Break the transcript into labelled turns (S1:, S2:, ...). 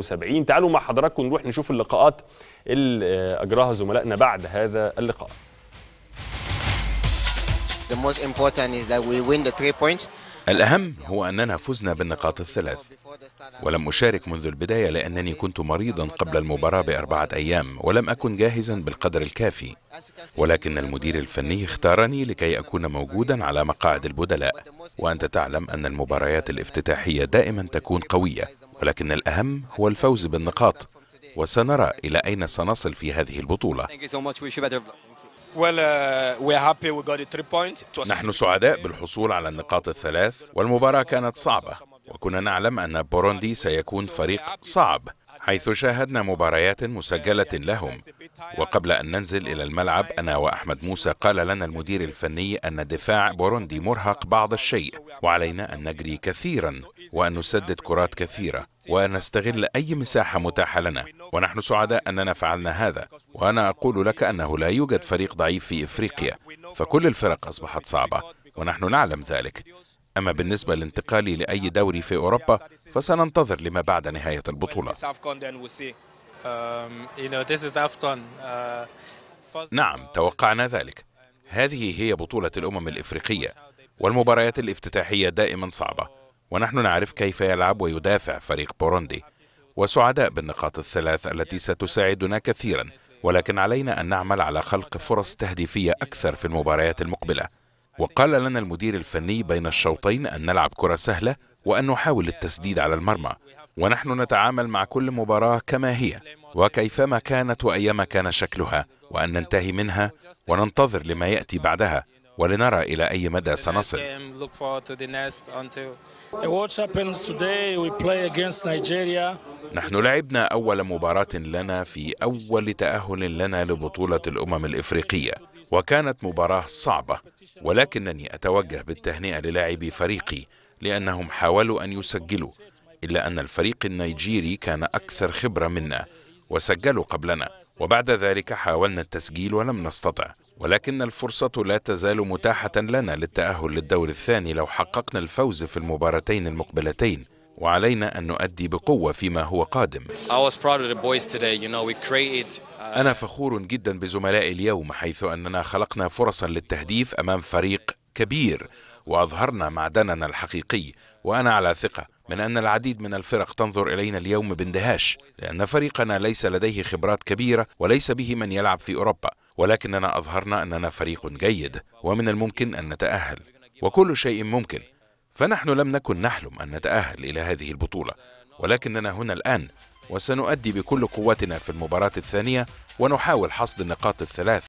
S1: 70 تعالوا مع حضراتكم نروح نشوف اللقاءات اللي اجراها زملائنا بعد هذا اللقاء الأهم هو أننا فزنا بالنقاط الثلاث ولم أشارك منذ البداية لأنني كنت مريضا قبل المباراة بأربعة أيام ولم أكن جاهزا بالقدر الكافي ولكن المدير الفني اختارني لكي أكون موجودا على مقاعد البدلاء وأنت تعلم أن المباريات الافتتاحية دائما تكون قوية ولكن الأهم هو الفوز بالنقاط وسنرى إلى أين سنصل في هذه البطولة uh, نحن سعداء بالحصول على النقاط الثلاث والمباراة كانت صعبة كنا نعلم أن بوروندي سيكون فريق صعب حيث شاهدنا مباريات مسجلة لهم وقبل أن ننزل إلى الملعب أنا وأحمد موسى قال لنا المدير الفني أن دفاع بوروندي مرهق بعض الشيء وعلينا أن نجري كثيرا وأن نسدد كرات كثيرة وأن نستغل أي مساحة متاحة لنا ونحن سعداء أننا فعلنا هذا وأنا أقول لك أنه لا يوجد فريق ضعيف في إفريقيا فكل الفرق أصبحت صعبة ونحن نعلم ذلك أما بالنسبة لانتقالي لأي دوري في أوروبا فسننتظر لما بعد نهاية البطولة um, uh, نعم توقعنا ذلك هذه هي بطولة الأمم الإفريقية والمباريات الافتتاحية دائما صعبة ونحن نعرف كيف يلعب ويدافع فريق بوروندي وسعداء بالنقاط الثلاث التي ستساعدنا كثيرا ولكن علينا أن نعمل على خلق فرص تهديفية أكثر في المباريات المقبلة وقال لنا المدير الفني بين الشوطين أن نلعب كرة سهلة وأن نحاول التسديد على المرمى ونحن نتعامل مع كل مباراة كما هي وكيفما كانت وأيما كان شكلها وأن ننتهي منها وننتظر لما يأتي بعدها ولنرى إلى أي مدى سنصل نحن لعبنا أول مباراة لنا في أول تأهل لنا لبطولة الأمم الإفريقية وكانت مباراة صعبة ولكنني أتوجه بالتهنئة للاعبي فريقي لأنهم حاولوا أن يسجلوا إلا أن الفريق النيجيري كان أكثر خبرة منا وسجلوا قبلنا وبعد ذلك حاولنا التسجيل ولم نستطع ولكن الفرصة لا تزال متاحة لنا للتأهل للدور الثاني لو حققنا الفوز في المباراتين المقبلتين وعلينا أن نؤدي بقوة فيما هو قادم uh, أنا فخور جدا بزملائي اليوم حيث أننا خلقنا فرصا للتهديف أمام فريق كبير وأظهرنا معدننا الحقيقي وأنا على ثقة من أن العديد من الفرق تنظر إلينا اليوم باندهاش لأن فريقنا ليس لديه خبرات كبيرة وليس به من يلعب في أوروبا ولكننا أظهرنا أننا فريق جيد ومن الممكن أن نتأهل وكل شيء ممكن فنحن لم نكن نحلم أن نتأهل إلى هذه البطولة ولكننا هنا الآن وسنؤدي بكل قوتنا في المباراة الثانية ونحاول حصد النقاط الثلاث